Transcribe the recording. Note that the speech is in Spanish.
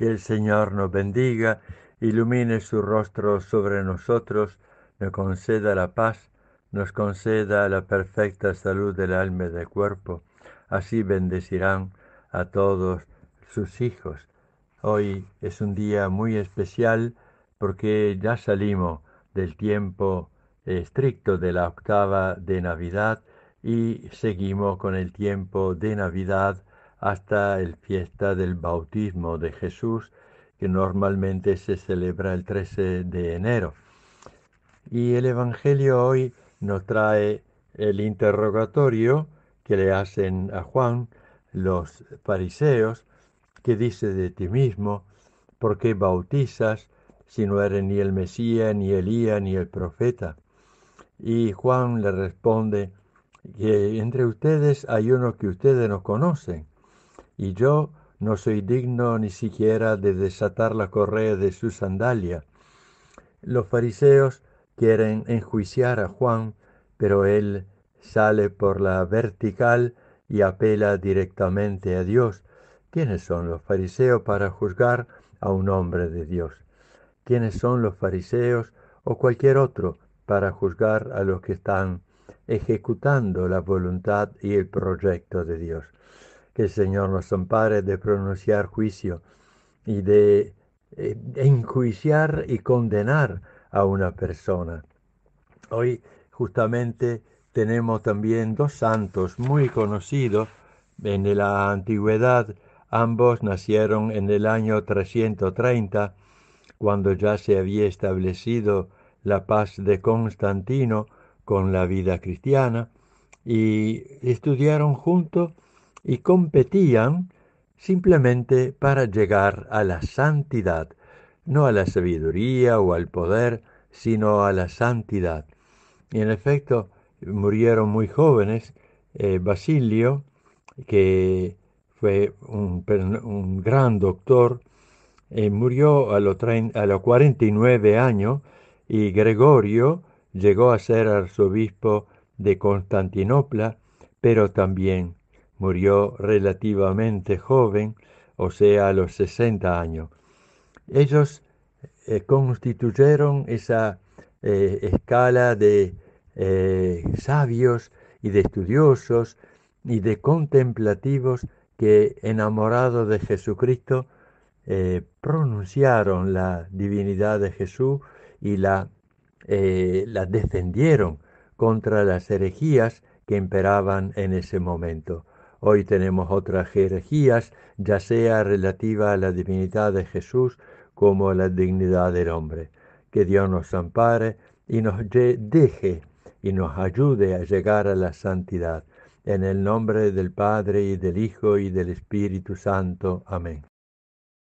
Que el Señor nos bendiga, ilumine su rostro sobre nosotros, nos conceda la paz, nos conceda la perfecta salud del alma y del cuerpo. Así bendecirán a todos sus hijos. Hoy es un día muy especial porque ya salimos del tiempo estricto de la octava de Navidad y seguimos con el tiempo de Navidad hasta el fiesta del bautismo de Jesús, que normalmente se celebra el 13 de enero. Y el Evangelio hoy nos trae el interrogatorio que le hacen a Juan los fariseos, que dice de ti mismo, ¿por qué bautizas si no eres ni el Mesías, ni Elías, ni el profeta? Y Juan le responde, que entre ustedes hay uno que ustedes no conocen, y yo no soy digno ni siquiera de desatar la correa de su sandalia. Los fariseos quieren enjuiciar a Juan, pero él sale por la vertical y apela directamente a Dios. ¿Quiénes son los fariseos para juzgar a un hombre de Dios? ¿Quiénes son los fariseos o cualquier otro para juzgar a los que están ejecutando la voluntad y el proyecto de Dios? el Señor nos ampare de pronunciar juicio y eh, de enjuiciar y condenar a una persona. Hoy justamente tenemos también dos santos muy conocidos en la antigüedad. Ambos nacieron en el año 330, cuando ya se había establecido la paz de Constantino con la vida cristiana, y estudiaron juntos y competían simplemente para llegar a la santidad, no a la sabiduría o al poder, sino a la santidad. Y en efecto, murieron muy jóvenes. Eh, Basilio, que fue un, gran doctor, eh, murió a, los a los 49 años y Gregorio llegó a ser arzobispo de Constantinopla, pero también Murió relativamente joven, o sea, a los 60 años. Ellos eh, constituyeron esa eh, escala de eh, sabios y de estudiosos y de contemplativos que, enamorados de Jesucristo, pronunciaron la divinidad de Jesús y la, la defendieron contra las herejías que imperaban en ese momento. Hoy tenemos otras jerarquías, ya sea relativa a la divinidad de Jesús como a la dignidad del hombre. Que Dios nos ampare y nos deje y nos ayude a llegar a la santidad. En el nombre del Padre y del Hijo y del Espíritu Santo. Amén.